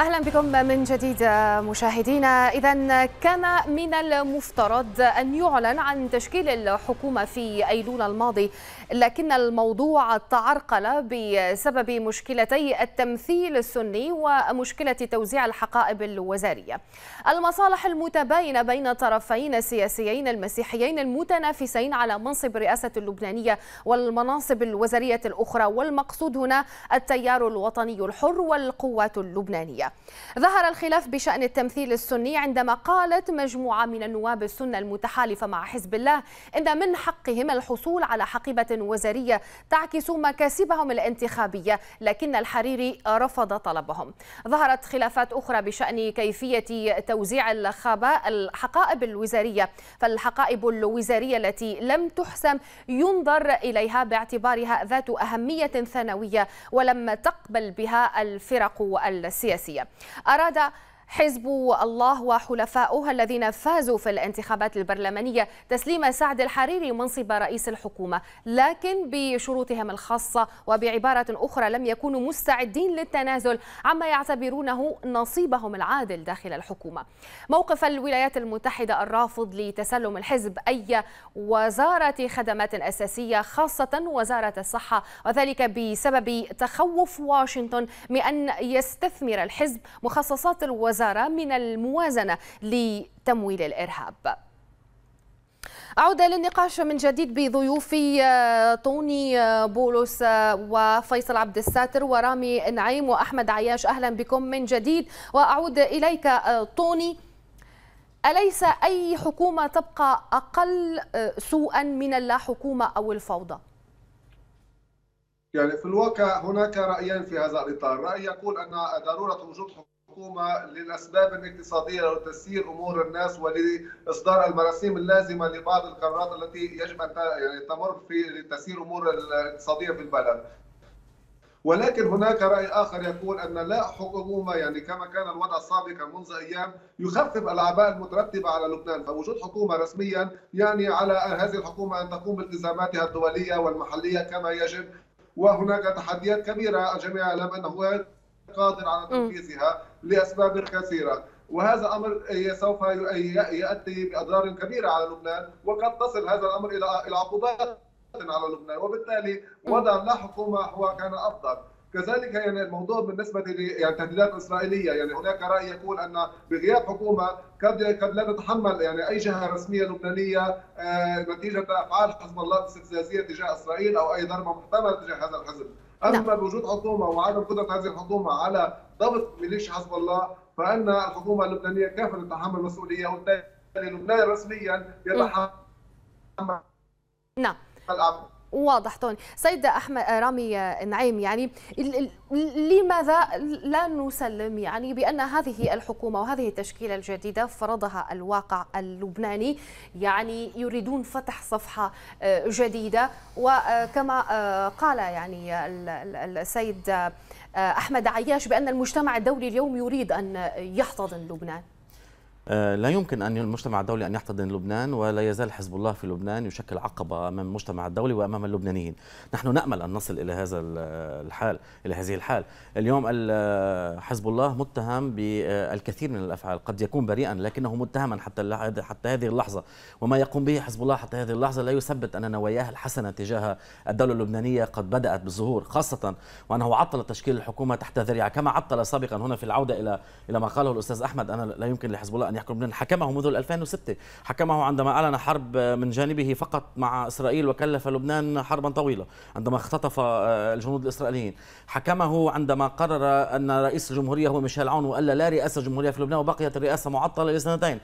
اهلا بكم من جديد مشاهدينا اذا كان من المفترض ان يعلن عن تشكيل الحكومه في ايلول الماضي لكن الموضوع تعرقل بسبب مشكلتي التمثيل السني ومشكله توزيع الحقائب الوزاريه المصالح المتباينه بين الطرفين السياسيين المسيحيين المتنافسين على منصب الرئاسه اللبنانيه والمناصب الوزاريه الاخرى والمقصود هنا التيار الوطني الحر والقوات اللبنانيه ظهر الخلاف بشأن التمثيل السني عندما قالت مجموعة من النواب السنة المتحالفة مع حزب الله إن من حقهم الحصول على حقيبة وزارية تعكس مكاسبهم الانتخابية لكن الحريري رفض طلبهم ظهرت خلافات أخرى بشأن كيفية توزيع الحقائب الوزارية فالحقائب الوزارية التي لم تحسم ينظر إليها باعتبارها ذات أهمية ثانوية ولم تقبل بها الفرق السياسية किया अराधा حزب الله وحلفاؤه الذين فازوا في الانتخابات البرلمانية تسليم سعد الحريري منصب رئيس الحكومة لكن بشروطهم الخاصة وبعبارة أخرى لم يكونوا مستعدين للتنازل عما يعتبرونه نصيبهم العادل داخل الحكومة موقف الولايات المتحدة الرافض لتسلم الحزب أي وزارة خدمات أساسية خاصة وزارة الصحة وذلك بسبب تخوف واشنطن من أن يستثمر الحزب مخصصات الوزارة الوزارة من الموازنة لتمويل الإرهاب أعود للنقاش من جديد بضيوفي آه، طوني آه، بولس آه، وفيصل عبد الساتر ورامي نعيم وأحمد عياش أهلا بكم من جديد وأعود إليك طوني أليس أي حكومة تبقى أقل سوءا من اللا حكومة أو الفوضى؟ يعني في الواقع هناك رأيان في هذا الإطار رأي يقول أن ضرورة وجود حكومة الحكومه للاسباب الاقتصاديه لتسيير امور الناس ولاصدار المراسيم اللازمه لبعض القرارات التي يجب ان يعني تمر في لتسيير امور الاقتصاديه في البلد. ولكن هناك راي اخر يقول ان لا حكومه يعني كما كان الوضع سابقا منذ ايام يخفف الاعباء المترتبه على لبنان فوجود حكومه رسميا يعني على هذه الحكومه ان تقوم بالتزاماتها الدوليه والمحليه كما يجب وهناك تحديات كبيره الجميع يعلم انه قادر على تنفيذها لاسباب كثيره وهذا امر سوف ياتي باضرار كبيره على لبنان وقد تصل هذا الامر الى الى عقوبات على لبنان وبالتالي وضع لا حكومه هو كان افضل كذلك يعني الموضوع بالنسبه للتهديدات يعني الاسرائيليه يعني هناك راي يقول ان بغياب حكومه قد قد لا تتحمل يعني اي جهه رسميه لبنانيه آه، نتيجه افعال حزب الله الاستفزازيه تجاه اسرائيل او اي ضربه محتمله تجاه هذا الحزب نعم. اما بوجود حكومه وعدم قدره هذه الحكومه على ضبط ميليشيا حزب الله فان الحكومه اللبنانيه كافه تتحمل مسؤوليه وبالتالي لبنان رسميا نعم. يتحمل نعم واضح توني سيد احمد آه، رامي آه، نعيم يعني لماذا لا نسلم يعني بان هذه الحكومه وهذه التشكيله الجديده فرضها الواقع اللبناني يعني يريدون فتح صفحه آه، جديده وكما قال يعني السيد احمد عياش بان المجتمع الدولي اليوم يريد ان يحتضن لبنان آه، لا يمكن أن المجتمع الدولي أن يحتضن لبنان ولا يزال حزب الله في لبنان يشكل عقبة أمام المجتمع الدولي وأمام اللبنانيين نحن نأمل أن نصل إلى هذا الحال إلى هذه الحال اليوم حزب الله متهم بالكثير من الأفعال قد يكون بريئا لكنه متهما حتى حتى هذه اللحظة وما يقوم به حزب الله حتى هذه اللحظة لا يثبت أن نواياه الحسنة تجاه الدولة اللبنانية قد بدأت بالظهور خاصة وأنه عطل تشكيل الحكومة تحت ذريعة كما عطل سابقا هنا في العودة إلى إلى ما قاله الأستاذ أحمد أنا لا يمكن لحزب الله أن يحكم لبنان حكمه منذ 2006 حكمه عندما أعلن حرب من جانبه فقط مع إسرائيل وكلف لبنان حربا طويلة عندما اختطف آه، الجنود الإسرائيليين حكمه عندما قرر أن رئيس الجمهورية هو ميشيل عون وألا لا رئاسة جمهورية في لبنان وبقيت الرئاسة معطلة لسنتين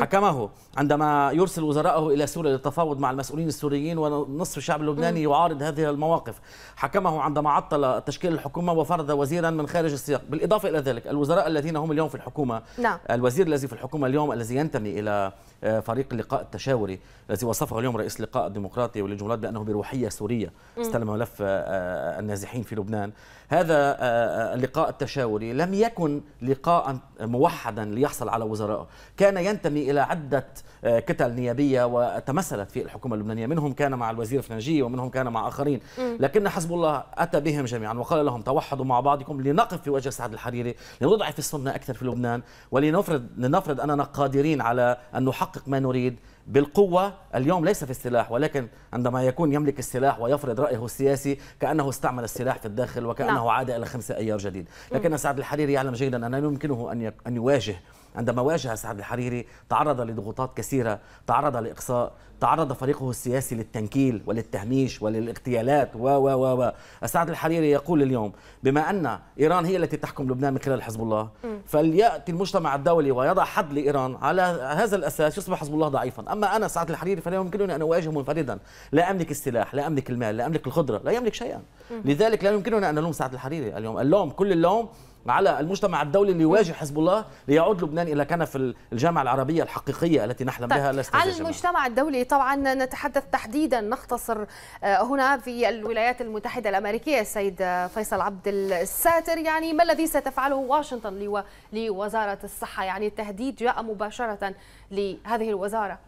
حكمه عندما يرسل وزراءه إلى سوريا للتفاوض مع المسؤولين السوريين ونصف الشعب اللبناني يعارض هذه المواقف حكمه عندما عطل تشكيل الحكومة وفرض وزيرا من خارج السياق بالإضافة إلى ذلك الوزراء الذين هم اليوم في الحكومة نعم. الوزير الذي في الحكومة الحكومة اليوم الذي ينتمي إلى آه، فريق اللقاء التشاوري الذي وصفه اليوم رئيس اللقاء الديمقراطي والجمهورات بأنه بروحية سورية استلم ملف آه، آه، النازحين في لبنان هذا آه، آه، اللقاء التشاوري لم يكن لقاء موحدا ليحصل على وزراء كان ينتمي إلى عدة آه، كتل نيابية وتمثلت في الحكومة اللبنانية منهم كان مع الوزير فنجي ومنهم كان مع آخرين لكن حزب الله أتى بهم جميعا وقال لهم توحدوا مع بعضكم لنقف في وجه سعد الحريري لنضعف السنة أكثر في لبنان ولنفرض لنفرض أننا قادرين على أن نحقق ما نريد بالقوة اليوم ليس في السلاح ولكن عندما يكون يملك السلاح ويفرض رأيه السياسي كأنه استعمل السلاح في الداخل وكأنه نعم. عاد إلى خمسة أيار جديد لكن سعد الحريري يعلم جيدا أنه يمكنه أن يواجه عندما واجه سعد الحريري تعرض لضغوطات كثيرة تعرض لإقصاء تعرض فريقه السياسي للتنكيل وللتهميش وللاغتيالات و و و و سعد الحريري يقول اليوم بما أن إيران هي التي تحكم لبنان من خلال حزب الله فليأتي المجتمع الدولي ويضع حد لإيران على هذا الأساس يصبح حزب الله ضعيفا أما أنا سعد الحريري فلا يمكنني أن أواجهه منفردا لا أملك السلاح لا أملك المال لا أملك الخضرة لا يملك شيئا لذلك لا يمكننا أن نلوم سعد الحريري اليوم اللوم كل اللوم على المجتمع الدولي ليواجه حزب الله ليعود لبنان الى كنف الجامعه العربيه الحقيقيه التي نحلم طيب. بها لست على المجتمع الدولي طبعا نتحدث تحديدا نختصر آه، هنا في الولايات المتحده الامريكيه السيد آه، فيصل عبد الساتر يعني ما الذي ستفعله واشنطن لوزاره الصحه يعني التهديد جاء مباشره لهذه الوزاره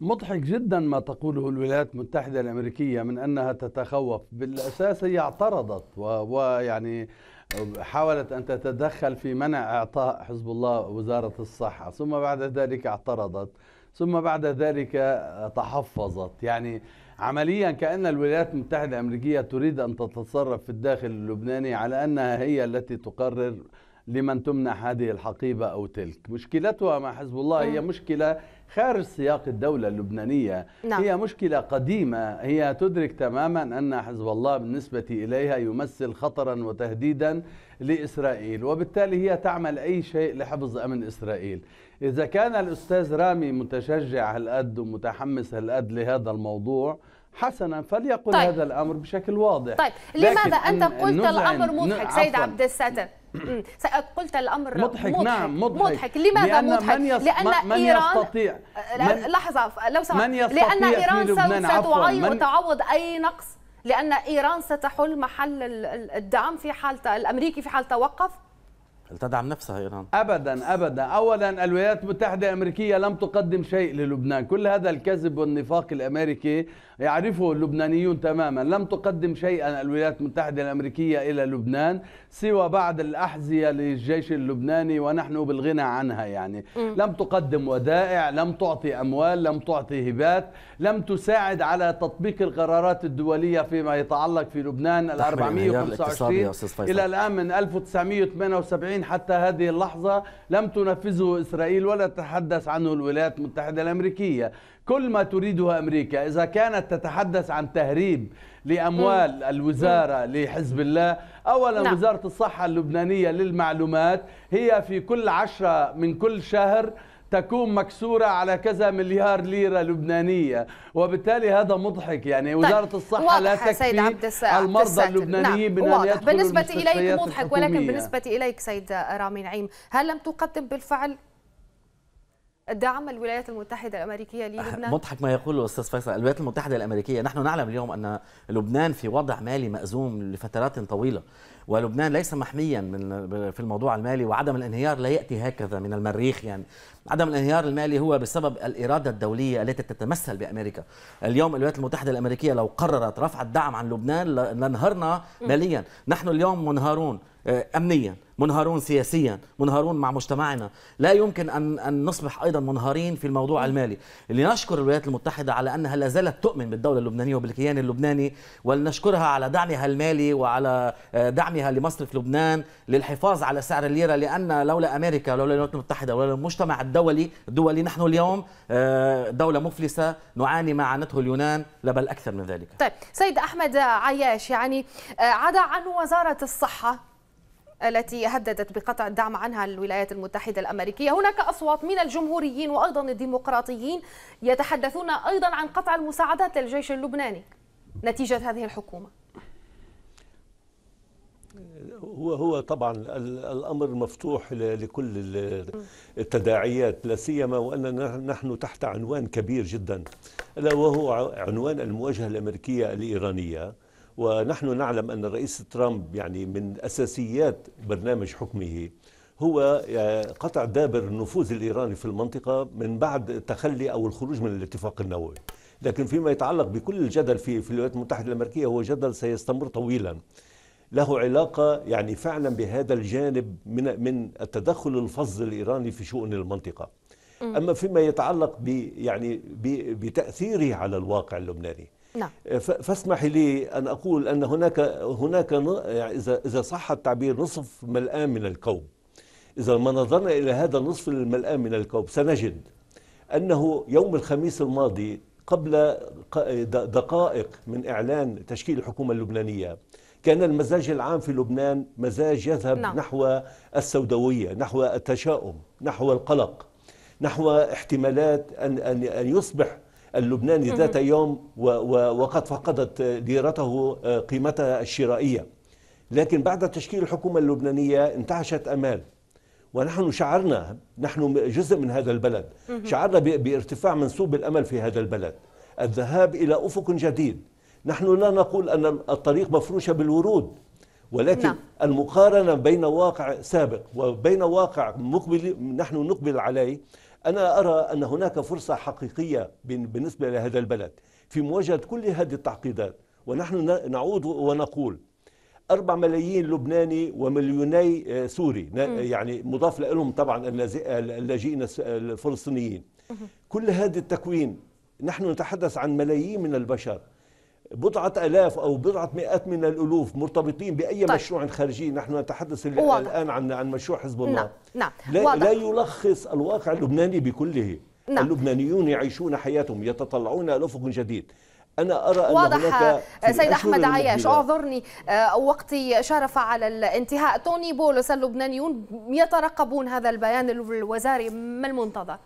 مضحك جدا ما تقوله الولايات المتحدة الأمريكية من أنها تتخوف بالأساس هي اعترضت ويعني حاولت أن تتدخل في منع إعطاء حزب الله وزارة الصحة ثم بعد ذلك اعترضت ثم بعد ذلك تحفظت يعني عمليا كأن الولايات المتحدة الأمريكية تريد أن تتصرف في الداخل اللبناني على أنها هي التي تقرر لمن تمنح هذه الحقيبة أو تلك مشكلتها مع حزب الله هي آه. مشكلة خارج سياق الدولة اللبنانية نعم. هي مشكلة قديمة هي تدرك تماما أن حزب الله بالنسبة إليها يمثل خطرا وتهديدا لإسرائيل وبالتالي هي تعمل أي شيء لحفظ أمن إسرائيل إذا كان الأستاذ رامي متشجع هالقد ومتحمس هالقد لهذا الموضوع حسنا فليقل طيب. هذا الأمر بشكل واضح طيب لماذا أنت قلت الأمر مضحك سيد عبد الساتر قلت الامر مضحك, مضحك نعم مضحك, مضحك. لماذا لأن مضحك؟ من يص... لأن من إيران يستطيع من... لحظة لو سمحت لأن إيران ستعوض من... وتعوض أي نقص لأن إيران ستحل محل الدعم في حاله الأمريكي في حال توقف تدعم نفسها ايران ابدا ابدا اولا الولايات المتحده الامريكيه لم تقدم شيء للبنان كل هذا الكذب والنفاق الامريكي يعرفه اللبنانيون تماما لم تقدم شيئا الولايات المتحده الامريكيه الى لبنان سوى بعض الاحذيه للجيش اللبناني ونحن بالغنى عنها يعني م. لم تقدم ودائع لم تعطي اموال لم تعطي هبات لم تساعد على تطبيق القرارات الدوليه فيما يتعلق في لبنان ال 425 الى الان من 1978 1947 حتى هذه اللحظة لم تنفذه إسرائيل ولا تتحدث عنه الولايات المتحدة الأمريكية كل ما تريده أمريكا إذا كانت تتحدث عن تهريب لأموال الوزارة لحزب الله أولا نعم. وزارة الصحة اللبنانية للمعلومات هي في كل عشرة من كل شهر تكون مكسورة على كذا مليار ليرة لبنانية وبالتالي هذا مضحك يعني طيب. وزارة الصحة لا تكفي سيد عبد المرضى اللبنانيين نعم. من بالنسبة إليك مضحك الحكومية. ولكن بالنسبة إليك سيد رامي نعيم هل لم تقدم بالفعل دعم الولايات المتحدة الأمريكية للبنان؟ مضحك ما يقوله أستاذ فيصل الولايات المتحدة الأمريكية نحن نعلم اليوم أن لبنان في وضع مالي مأزوم لفترات طويلة ولبنان ليس محميا من في الموضوع المالي وعدم الانهيار لا يأتي هكذا من المريخ يعني عدم الانهيار المالي هو بسبب الإرادة الدولية التي تتمثل بأمريكا اليوم الولايات المتحدة الأمريكية لو قررت رفع الدعم عن لبنان لانهرنا ماليا نحن اليوم منهارون آه، أمنيا منهارون سياسيا منهارون مع مجتمعنا لا يمكن أن, أن نصبح أيضا منهارين في الموضوع المالي لنشكر الولايات المتحدة على أنها لا زالت تؤمن بالدولة اللبنانية وبالكيان اللبناني ولنشكرها على دعمها المالي وعلى آه، دعمها لمصرف لبنان للحفاظ على سعر الليرة لأن لولا أمريكا ولولا الولايات المتحدة ولولا المجتمع الدولي الدولي نحن اليوم آه، دولة مفلسة نعاني ما عانته اليونان لا بل أكثر من ذلك طيب سيد أحمد عياش يعني آه، عدا عن وزارة الصحة التي هددت بقطع الدعم عنها الولايات المتحدة الأمريكية هناك أصوات من الجمهوريين وأيضا الديمقراطيين يتحدثون أيضا عن قطع المساعدات للجيش اللبناني نتيجة هذه الحكومة هو هو طبعا الامر مفتوح لكل التداعيات لا سيما واننا نحن تحت عنوان كبير جدا الا وهو عنوان المواجهه الامريكيه الايرانيه ونحن نعلم أن الرئيس ترامب يعني من أساسيات برنامج حكمه هو آه، قطع دابر النفوذ الإيراني في المنطقة من بعد التخلي أو الخروج من الاتفاق النووي لكن فيما يتعلق بكل الجدل في في الولايات المتحدة الأمريكية هو جدل سيستمر طويلا له علاقة يعني فعلا بهذا الجانب من من التدخل الفظ الإيراني في شؤون المنطقة أما فيما يتعلق ب يعني بتأثيره على الواقع اللبناني نعم. آه، فاسمح لي أن أقول أن هناك هناك يعني إذا إذا صح التعبير نصف ملآن من الكوب إذا ما نظرنا إلى هذا النصف الملآن من الكوب سنجد أنه يوم الخميس الماضي قبل دقائق من إعلان تشكيل الحكومة اللبنانية كان المزاج العام في لبنان مزاج يذهب نعم. نحو السوداوية نحو التشاؤم نحو القلق نحو احتمالات أن, أن, أن يصبح اللبناني ذات يوم وقد فقدت ليرته آه، قيمتها الشرائية لكن بعد تشكيل الحكومة اللبنانية انتعشت أمال ونحن شعرنا نحن جزء من هذا البلد شعرنا بارتفاع منسوب الأمل في هذا البلد الذهاب إلى أفق جديد نحن لا نقول أن الطريق مفروشة بالورود ولكن لا. نعم. المقارنة بين واقع سابق وبين واقع مقبل نحن نقبل عليه أنا أرى أن هناك فرصة حقيقية بالنسبة لهذا البلد في مواجهة كل هذه التعقيدات ونحن نعود ونقول أربع ملايين لبناني ومليوني آه، سوري يعني مضاف لهم طبعا اللاجئين الفلسطينيين كل هذا التكوين نحن نتحدث عن ملايين من البشر بضعة آلاف أو بضعة مئات من الألوف مرتبطين بأي طيب. مشروع خارجي نحن نتحدث واضح. الآن عن عن مشروع حزب الله نعم. نعم. لا, لا يلخص الواقع اللبناني بكله نعم. اللبنانيون يعيشون حياتهم يتطلعون إلى أفق جديد أنا أرى أن واضح آه، سيد أحمد عياش أعذرني آه، وقتي شرف على الانتهاء توني بولس اللبنانيون يترقبون هذا البيان الوزاري ما المنتظر؟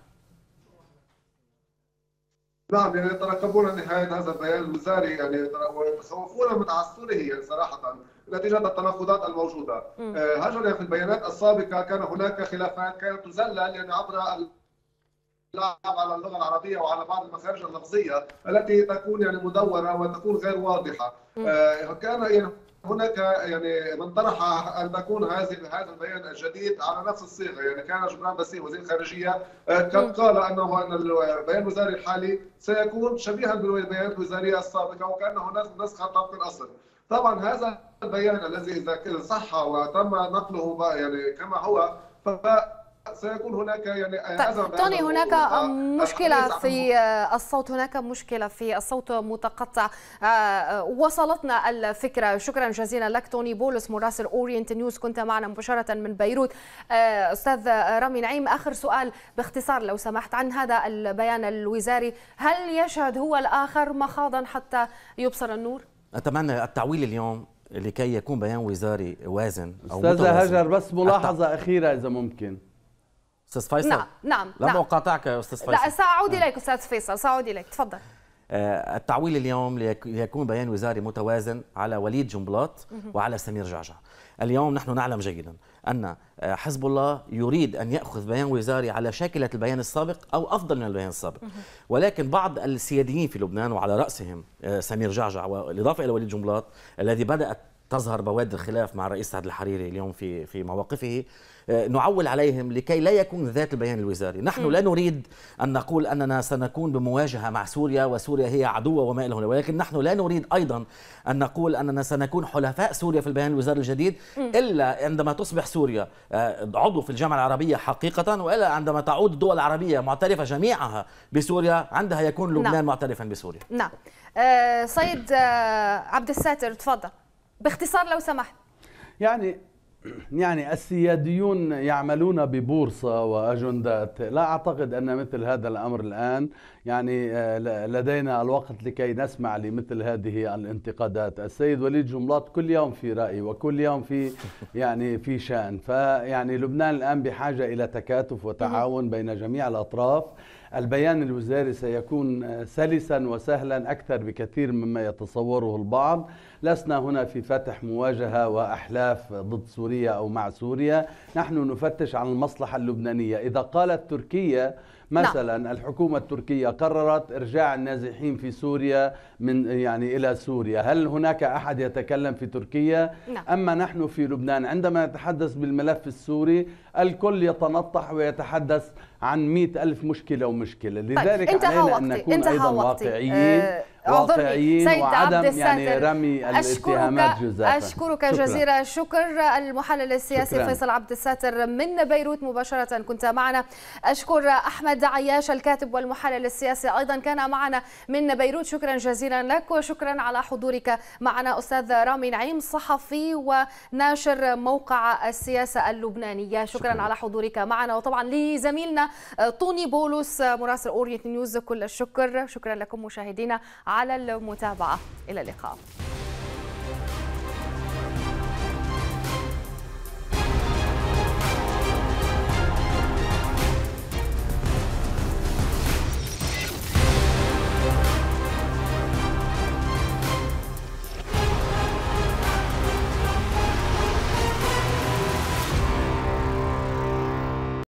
نعم يعني يترقبون نهاية هذا البيان الوزاري يعني ويتخوفون من عصره يعني صراحة نتيجة التناقضات الموجودة هجر آه، في البيانات السابقة كان هناك خلافات كانت تزلل يعني عبر اللعب على اللغه العربيه وعلى بعض المخارج اللفظيه التي تكون يعني مدوره وتكون غير واضحه آه، كان يعني هناك يعني من طرح ان تكون هذه هذا البيان الجديد على نفس الصيغه يعني كان جبران باسيل وزير الخارجيه قد آه، قال انه ان البيان الوزاري الحالي سيكون شبيها بالبيانات الوزاريه السابقه وكانه نسخه طبق الاصل طبعا هذا البيان الذي اذا صح وتم نقله يعني كما هو سيكون هناك يعني طيب توني هناك مشكله في أه، الصوت هناك مشكله في الصوت متقطع أه، وصلتنا الفكره شكرا جزيلا لك توني بولس مراسل اورينت نيوز كنت معنا مباشره من بيروت أه، استاذ رامي نعيم اخر سؤال باختصار لو سمحت عن هذا البيان الوزاري هل يشهد هو الاخر مخاضا حتى يبصر النور اتمنى التعويل اليوم لكي يكون بيان وزاري وازن او استاذه هجر بس ملاحظه اخيره اذا ممكن استاذ فيصل نعم نعم لم نعم. اقاطعك يا استاذ فيصل لا ساعود نعم. اليك استاذ فيصل ساعود اليك تفضل آه، التعويل اليوم ليكون بيان وزاري متوازن على وليد جنبلاط وعلى سمير جعجع اليوم نحن نعلم جيدا أن آه، حزب الله يريد أن يأخذ بيان وزاري على شاكلة البيان السابق أو أفضل من البيان السابق ولكن بعض السياديين في لبنان وعلى رأسهم آه، سمير جعجع والإضافة إلى وليد جنبلاط الذي بدأت تظهر بوادر الخلاف مع الرئيس سعد الحريري اليوم في في مواقفه آه، نعول عليهم لكي لا يكون ذات البيان الوزاري نحن م. لا نريد أن نقول أننا سنكون بمواجهة مع سوريا وسوريا هي عدوة وما إلى هنا ولكن نحن لا نريد أيضا أن نقول أننا سنكون حلفاء سوريا في البيان الوزاري الجديد إلا عندما تصبح سوريا آه، عضو في الجامعة العربية حقيقة وإلا عندما تعود الدول العربية معترفة جميعها بسوريا عندها يكون لبنان نعم. معترفا بسوريا نعم أه سيد آه، عبد الساتر تفضل باختصار لو سمحت يعني يعني السياديون يعملون ببورصة وأجندات لا أعتقد أن مثل هذا الأمر الآن يعني آه، لدينا الوقت لكي نسمع لمثل هذه الانتقادات السيد وليد جملات كل يوم في رأي وكل يوم في يعني في شأن فيعني لبنان الآن بحاجة إلى تكاتف وتعاون بين جميع الأطراف البيان الوزاري سيكون آه، سلسا وسهلا أكثر بكثير مما يتصوره البعض لسنا هنا في فتح مواجهة وأحلاف ضد سوريا سوريا أو مع سوريا نحن نفتش عن المصلحة اللبنانية إذا قالت تركيا نعم. مثلا نعم. الحكومة التركية قررت إرجاع النازحين في سوريا من يعني إلى سوريا هل هناك أحد يتكلم في تركيا نعم. أما نحن في لبنان عندما نتحدث بالملف السوري الكل يتنطح ويتحدث عن مئة ألف مشكلة ومشكلة طيب، لذلك طيب. علينا أن نكون أيضا وقتي. واقعيين أه واقعيين وعدم يعني رمي الاتهامات جزافا أشكرك شكرا. جزيل الشكر المحلل السياسي شكرا. فيصل عبد الساتر من بيروت مباشرة كنت معنا أشكر أحمد عياش الكاتب والمحلل السياسي أيضا كان معنا من بيروت شكرا جزيلا لك وشكرا على حضورك معنا أستاذ رامي نعيم صحفي وناشر موقع السياسة اللبنانية شكرا, شكرا. على حضورك معنا وطبعا لزميلنا طوني بولوس مراسل أورينت نيوز كل الشكر شكرا لكم مشاهدينا على المتابعة إلى اللقاء